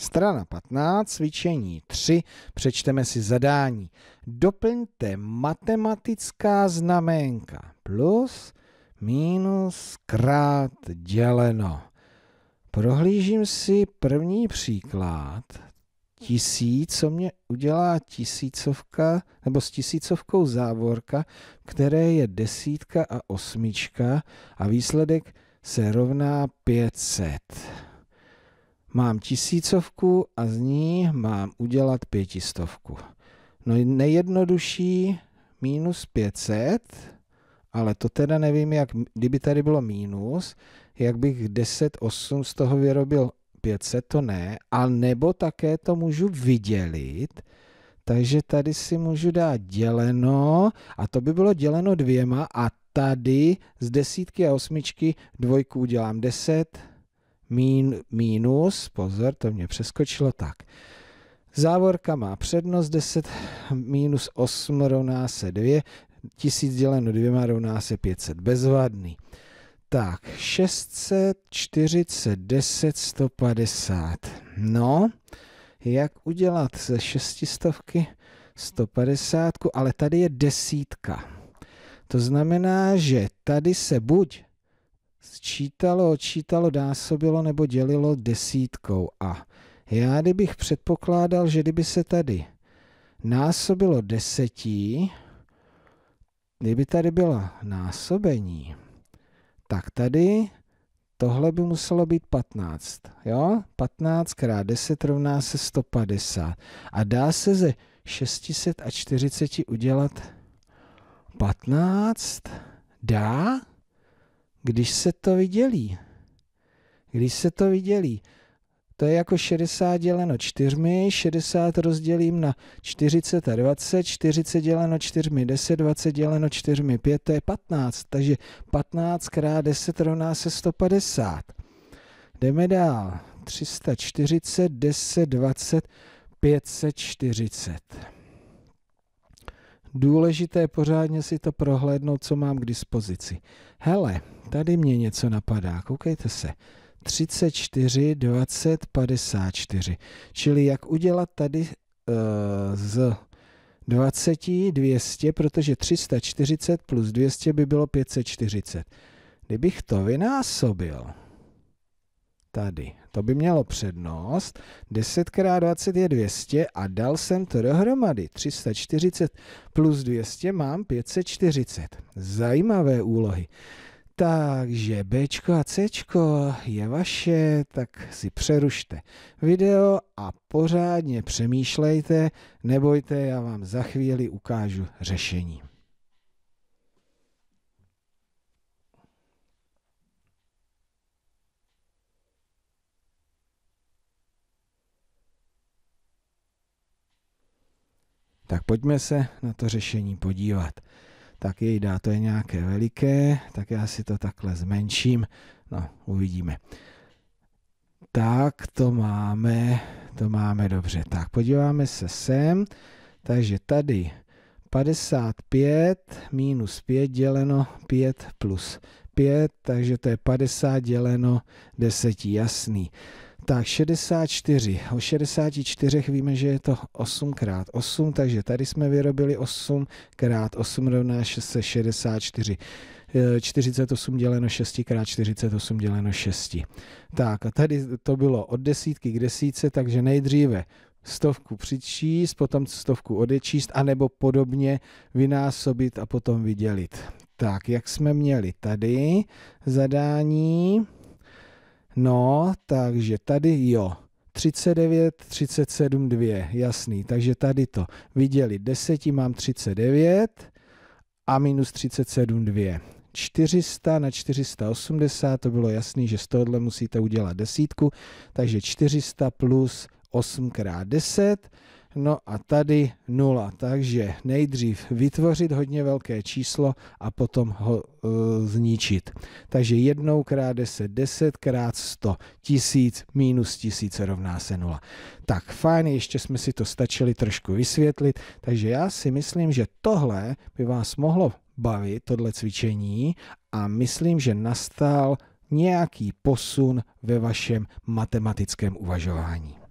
Strana 15, cvičení 3, přečteme si zadání. Doplňte matematická znaménka plus, minus, krát, děleno. Prohlížím si první příklad. Tisíc, co mě udělá tisícovka, nebo s tisícovkou závorka, které je desítka a osmička a výsledek se rovná 500. Mám tisícovku a z ní mám udělat pětistovku. No nejjednodušší minus 500, ale to teda nevím, jak, kdyby tady bylo minus, jak bych 10, 8 z toho vyrobil 500, to ne, a nebo také to můžu vydělit, takže tady si můžu dát děleno a to by bylo děleno dvěma a tady z desítky a osmičky dvojku udělám 10, mín, mínus, pozor, to mě přeskočilo, tak. Závorka má přednost 10 minus 8 rovná se 2, 1000 děleno 2 rovná se 500, bezvadný. Tak, 640, 10, 150. No, jak udělat ze 600 150, ale tady je desítka. To znamená, že tady se buď sčítalo, odčítalo, dásobilo nebo dělilo desítkou. A já kdybych předpokládal, že kdyby se tady násobilo desetí, kdyby tady byla násobení, tak tady tohle by muselo být 15. Jo? 15 krát 10 rovná se 150. A dá se ze 640 udělat 15? Dá? Když se to vydělí, když se to vydělí, to je jako 60 děleno 4, 60 rozdělím na 40 a 20, 40 děleno 4, 10, 20 děleno 4, 5, to je 15, takže 15 krát 10 rovná se 150. Jdeme dál, 340, 10, 20, 540 důležité pořádně si to prohlédnout, co mám k dispozici. Hele, tady mě něco napadá, koukejte se. 34, 20, 54. Čili jak udělat tady uh, z 20 200, protože 340 plus 200 by bylo 540. Kdybych to vynásobil, tady. To by mělo přednost. 10 x 20 je 200 a dal jsem to dohromady. 340 plus 200 mám 540. Zajímavé úlohy. Takže B a C je vaše, tak si přerušte video a pořádně přemýšlejte, nebojte, já vám za chvíli ukážu řešení. Tak pojďme se na to řešení podívat. Tak jej dá, to je nějaké veliké, tak já si to takhle zmenším. No, uvidíme. Tak to máme, to máme dobře. Tak podíváme se sem. Takže tady 55 minus 5 děleno 5 plus 5, takže to je 50 děleno 10, jasný. Tak 64. O 64 víme, že je to 8 x 8, takže tady jsme vyrobili 8 x 8 rovná 664. 48 eh, děleno 6 x 48 děleno 6. Tak a tady to bylo od desítky k desítce, takže nejdříve stovku přičíst, potom stovku odečíst, anebo podobně vynásobit a potom vydělit. Tak, jak jsme měli tady zadání, No, takže tady jo. 39, 37, 2, jasný. Takže tady to viděli. 10 mám 39 a minus 37, 2. 400 na 480, to bylo jasný, že z tohohle musíte udělat desítku, takže 400 plus 8 krát 10, No a tady nula, takže nejdřív vytvořit hodně velké číslo a potom ho e, zničit. Takže jednou krát 10, 10 krát 100, tisíc minus tisíc rovná se nula. Tak fajn, ještě jsme si to stačili trošku vysvětlit, takže já si myslím, že tohle by vás mohlo bavit, tohle cvičení a myslím, že nastal nějaký posun ve vašem matematickém uvažování.